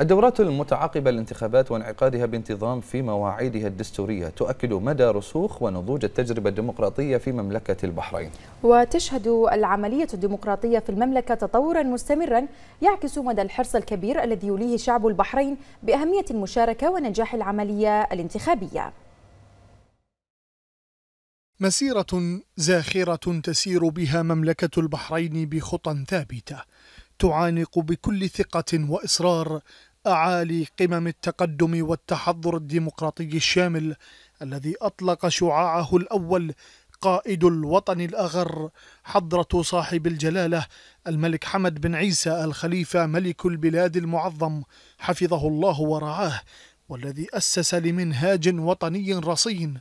الدورات المتعاقبة للانتخابات وانعقادها بانتظام في مواعيدها الدستورية تؤكد مدى رسوخ ونضوج التجربة الديمقراطية في مملكة البحرين وتشهد العملية الديمقراطية في المملكة تطورا مستمرا يعكس مدى الحرص الكبير الذي يوليه شعب البحرين بأهمية المشاركة ونجاح العملية الانتخابية مسيرة زاخرة تسير بها مملكة البحرين بخطى ثابتة تعانق بكل ثقة وإصرار أعالي قمم التقدم والتحضر الديمقراطي الشامل الذي أطلق شعاعه الأول قائد الوطن الأغر حضرة صاحب الجلالة الملك حمد بن عيسى الخليفة ملك البلاد المعظم حفظه الله ورعاه والذي أسس لمنهاج وطني رصين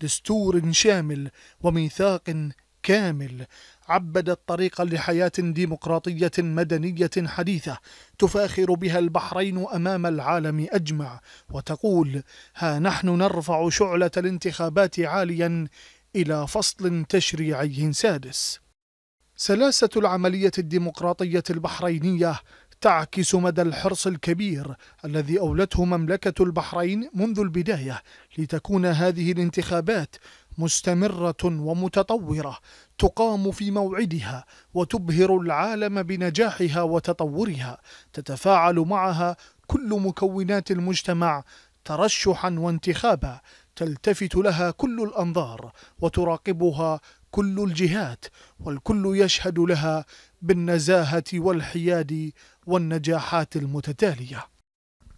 دستور شامل وميثاق كامل عبدت طريقا لحياة ديمقراطية مدنية حديثة تفاخر بها البحرين أمام العالم أجمع وتقول ها نحن نرفع شعلة الانتخابات عاليا إلى فصل تشريعي سادس سلاسة العملية الديمقراطية البحرينية تعكس مدى الحرص الكبير الذي أولته مملكة البحرين منذ البداية لتكون هذه الانتخابات مستمرة ومتطورة تقام في موعدها وتبهر العالم بنجاحها وتطورها تتفاعل معها كل مكونات المجتمع ترشحا وانتخابا تلتفت لها كل الأنظار وتراقبها كل الجهات والكل يشهد لها بالنزاهة والحياد والنجاحات المتتالية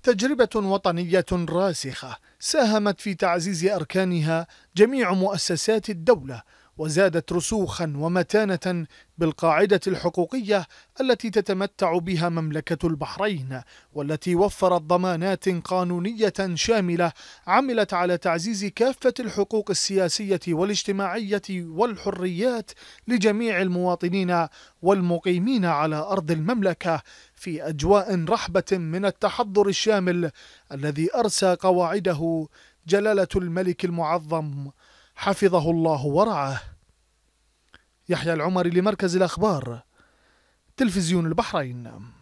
تجربة وطنية راسخة ساهمت في تعزيز أركانها جميع مؤسسات الدولة وزادت رسوخا ومتانة بالقاعدة الحقوقية التي تتمتع بها مملكة البحرين والتي وفرت ضمانات قانونية شاملة عملت على تعزيز كافة الحقوق السياسية والاجتماعية والحريات لجميع المواطنين والمقيمين على أرض المملكة في أجواء رحبة من التحضر الشامل الذي أرسى قواعده جلالة الملك المعظم حفظه الله ورعاه يحيى العمري لمركز الأخبار تلفزيون البحرين